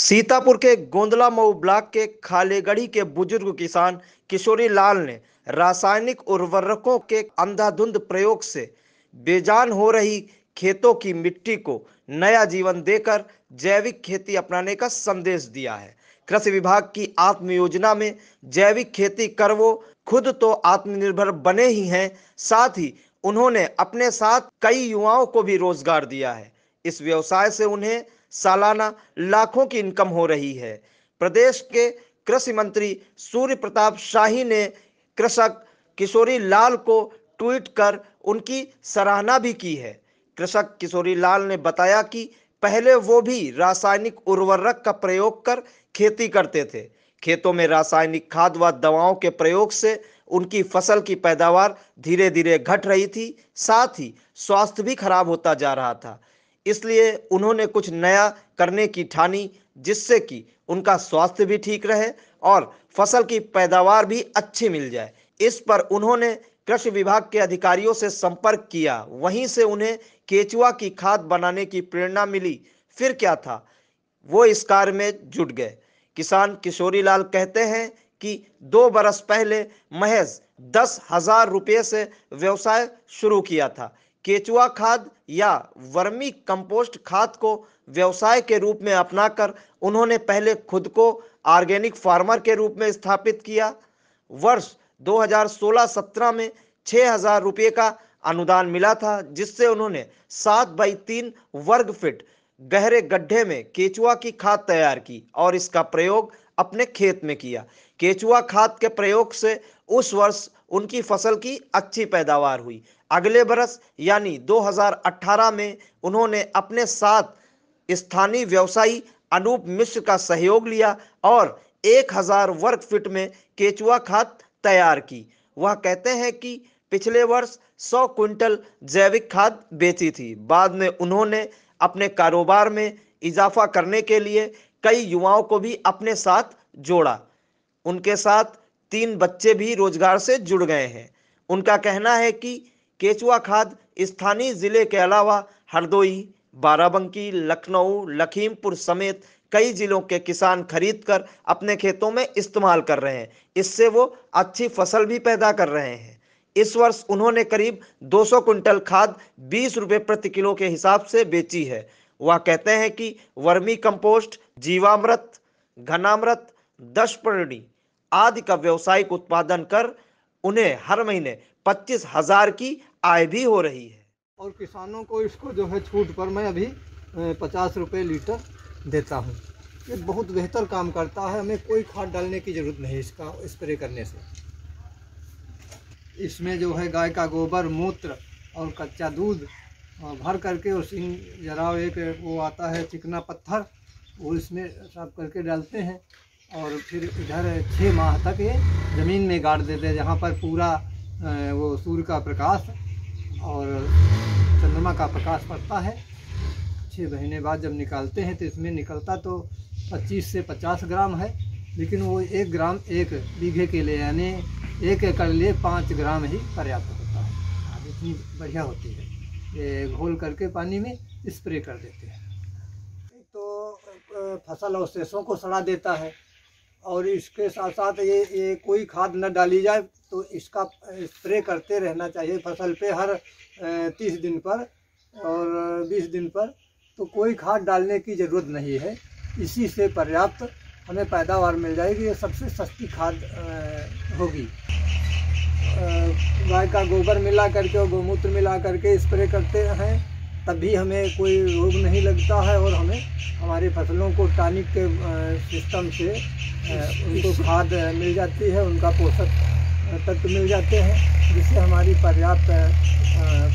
सीतापुर के गोंदला मऊ ब्लॉक के खालेगढ़ी के बुजुर्ग किसान किशोरी लाल ने रासायनिक उर्वरकों के अंधाधुंध प्रयोग से बेजान हो रही खेतों की मिट्टी को नया जीवन देकर जैविक खेती अपनाने का संदेश दिया है कृषि विभाग की आत्म योजना में जैविक खेती कर वो खुद तो आत्मनिर्भर बने ही हैं साथ ही उन्होंने अपने साथ कई युवाओं को भी रोजगार दिया है इस व्यवसाय से उन्हें सालाना लाखों की इनकम हो रही है प्रदेश के कृषि मंत्री सूर्य प्रताप शाही ने कृषक किशोरी लाल को ट्वीट कर उनकी सराहना भी की है कृषक किशोरी लाल ने बताया कि पहले वो भी रासायनिक उर्वरक का प्रयोग कर खेती करते थे खेतों में रासायनिक खाद व दवाओं के प्रयोग से उनकी फसल की पैदावार धीरे धीरे घट रही थी साथ ही स्वास्थ्य भी खराब होता जा रहा था इसलिए उन्होंने कुछ नया करने की ठानी जिससे कि उनका स्वास्थ्य भी ठीक रहे और फसल की पैदावार भी अच्छी मिल जाए इस पर उन्होंने कृषि विभाग के अधिकारियों से संपर्क किया वहीं से उन्हें केचुआ की खाद बनाने की प्रेरणा मिली फिर क्या था वो इस कार्य में जुट गए किसान किशोरी लाल कहते हैं कि दो बरस पहले महज दस हजार रुपये से व्यवसाय शुरू किया था केचुआ खाद या वर्मी कंपोस्ट खाद को व्यवसाय के रूप में अपनाकर उन्होंने पहले खुद को ऑर्गेनिक फार्मर के रूप में स्थापित किया वर्ष 2016-17 में छः हजार रुपये का अनुदान मिला था जिससे उन्होंने सात बाई तीन वर्ग फिट गहरे गड्ढे में केचुआ की खाद तैयार की और इसका प्रयोग अपने खेत में किया केचुआ खाद के प्रयोग से उस वर्ष उनकी फसल की अच्छी पैदावार हुई अगले बरस यानी 2018 में उन्होंने अपने साथ स्थानीय व्यवसायी अनूप मिश्र का सहयोग लिया और 1000 वर्ग फीट में केचुआ खाद तैयार की वह कहते हैं कि पिछले वर्ष 100 क्विंटल जैविक खाद बेची थी बाद में उन्होंने अपने कारोबार में इजाफा करने के लिए कई युवाओं को भी अपने साथ जोड़ा उनके साथ तीन बच्चे भी रोजगार से जुड़ गए हैं उनका कहना है कि केचुआ खाद स्थानीय जिले के अलावा हरदोई बाराबंकी लखनऊ लखीमपुर समेत कई जिलों के किसान खरीद कर अपने खेतों में इस्तेमाल कर रहे हैं इससे वो अच्छी फसल भी पैदा कर रहे हैं इस वर्ष उन्होंने करीब 200 कुंटल खाद बीस रुपये प्रति किलो के हिसाब से बेची है वह कहते हैं कि वर्मी कंपोस्ट जीवामृत घनामृत दशपर्णी आदि का व्यवसायिक उत्पादन कर उन्हें हर महीने पच्चीस हजार की आय भी हो रही है और किसानों को इसको जो है छूट पर मैं अभी पचास रुपये लीटर देता हूँ ये बहुत बेहतर काम करता है हमें कोई खाद डालने की ज़रूरत नहीं इसका स्प्रे करने से इसमें जो है गाय का गोबर मूत्र और कच्चा दूध भर करके और सिंह एक वो आता है चिकना पत्थर वो इसमें साफ करके डालते हैं और फिर इधर छः माह तक ये ज़मीन में गाड़ देते हैं जहाँ पर पूरा वो सूर्य का प्रकाश और चंद्रमा का प्रकाश पड़ता है छः महीने बाद जब निकालते हैं तो इसमें निकलता तो 25 से 50 ग्राम है लेकिन वो एक ग्राम एक बीघे के लिए यानी एक एकड़ लिए पाँच ग्राम ही पर्याप्त होता है इतनी बढ़िया होती है ये घोल करके पानी में स्प्रे कर देते हैं तो फसल अवशेषों को सड़ा देता है और इसके साथ साथ ये ये कोई खाद न डाली जाए तो इसका स्प्रे करते रहना चाहिए फसल पे हर तीस दिन पर और बीस दिन पर तो कोई खाद डालने की ज़रूरत नहीं है इसी से पर्याप्त हमें पैदावार मिल जाएगी ये सबसे सस्ती खाद होगी गाय का गोबर मिला करके और गोमूत्र मिला करके स्प्रे करते हैं तभी हमें कोई रोग नहीं लगता है और हमें हमारी फसलों को टानिक के सिस्टम से उनको खाद मिल जाती है उनका पोषक तत्व मिल जाते हैं जिससे हमारी पर्याप्त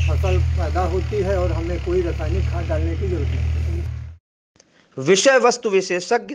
फसल पैदा होती है और हमें कोई रासायनिक खाद डालने की जरूरत नहीं विषय वस्तु विशेषज्ञ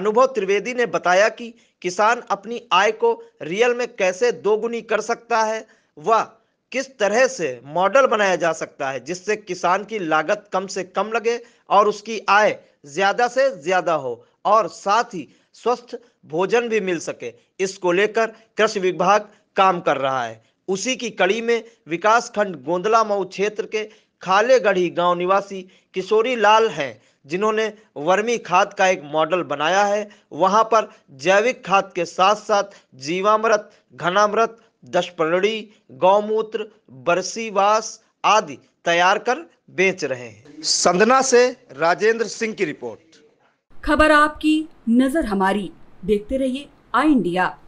अनुभव त्रिवेदी ने बताया कि किसान अपनी आय को रियल में कैसे दोगुनी कर सकता है वह किस तरह से मॉडल बनाया जा सकता है जिससे किसान की लागत कम से कम लगे और उसकी आय ज्यादा से ज्यादा हो और साथ ही स्वस्थ भोजन भी मिल सके इसको लेकर कृषि विभाग काम कर रहा है उसी की कड़ी में विकास खंड गोंदला मऊ क्षेत्र के खालेगढ़ी गांव निवासी किशोरी लाल हैं जिन्होंने वर्मी खाद का एक मॉडल बनाया है वहां पर जैविक खाद के साथ साथ जीवामृत घनामृत दशपर्णी गौमूत्र बरसीवास आदि तैयार कर बेच रहे हैं संदना से राजेंद्र सिंह की रिपोर्ट खबर आपकी नजर हमारी देखते रहिए आई इंडिया